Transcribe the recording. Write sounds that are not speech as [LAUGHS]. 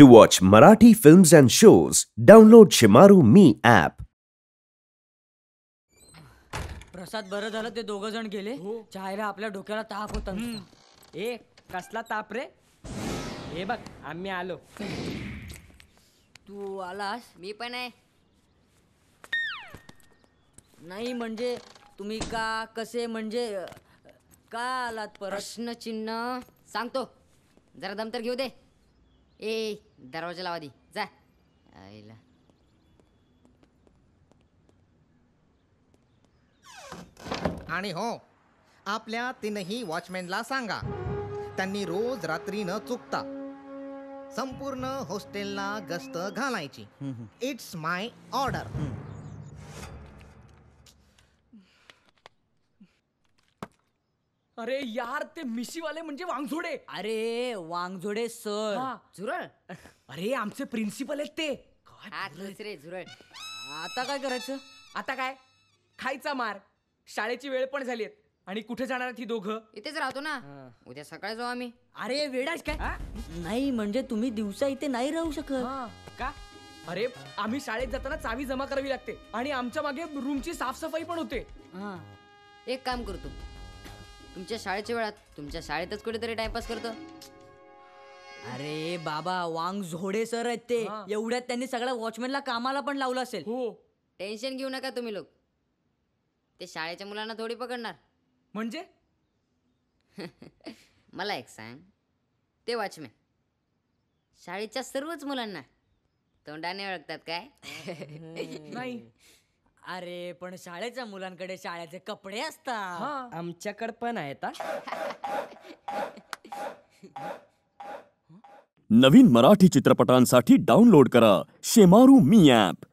To watch Marathi films and shows download Shemaroo me app Prasad बरं झालं ते दोघ जण गेले हो. चायला आपल्या डोक्याला ताप होता ए कसला ताप रे हे बघ आम्ही आलो तू आलास मी पण आहे नाही म्हणजे तुम्ही का कसे म्हणजे का आलात चिन्ह सांगतो जरा दम तर घेऊ दे ए दरवाजा लावा जा आणि हो आपल्या तीनही वॉचमॅनला सांगा त्यांनी रोज रात्री न चुकता संपूर्ण हॉस्टेलला गस्त घालायची इट्स माय ऑर्डर अरे यार ते वाले म्हणजे वांगझोडे अरे वांगझोडे सर झुरळ अरे आमचे प्रिन्सिपल आहेत ते झुरळ आता काय करायचं आता काय खायचा मार शाळेची वेळ पण झाली आणि कुठे जाणार ती दोघ इथेच राहतो ना उद्या सकाळी जाऊ आम्ही अरे वेडाच काय नाही म्हणजे तुम्ही दिवसा इथे नाही राहू शकत का अरे आम्ही शाळेत जाताना चावी जमा करावी लागते आणि आमच्या मागे रूमची साफसफाई पण होते एक काम करतो तुमच्या शाळेच्या वेळात तुमच्या शाळेतच कुठेतरी टाइमपास करतो अरे बाबा वांग झोडे सर आहेत ते एवढ्यात त्यांनी सगळ्या वॉचमॅनला कामाला पण लावलं असेल हो टेन्शन घेऊ नका तुम्ही लोक ते शाळेच्या मुलांना थोडी पकडणार म्हणजे [LAUGHS] मला एक सांग ते वॉचमॅन शाळेच्या सर्वच मुलांना तोंडाने ओळखतात काय नाही [LAUGHS] अरे पण शाळेच्या मुलांकडे शाळेचे कपडे असतात आमच्याकडे पण आहेत नवीन मराठी चित्रपटांसाठी डाउनलोड करा शेमारू मी ॲप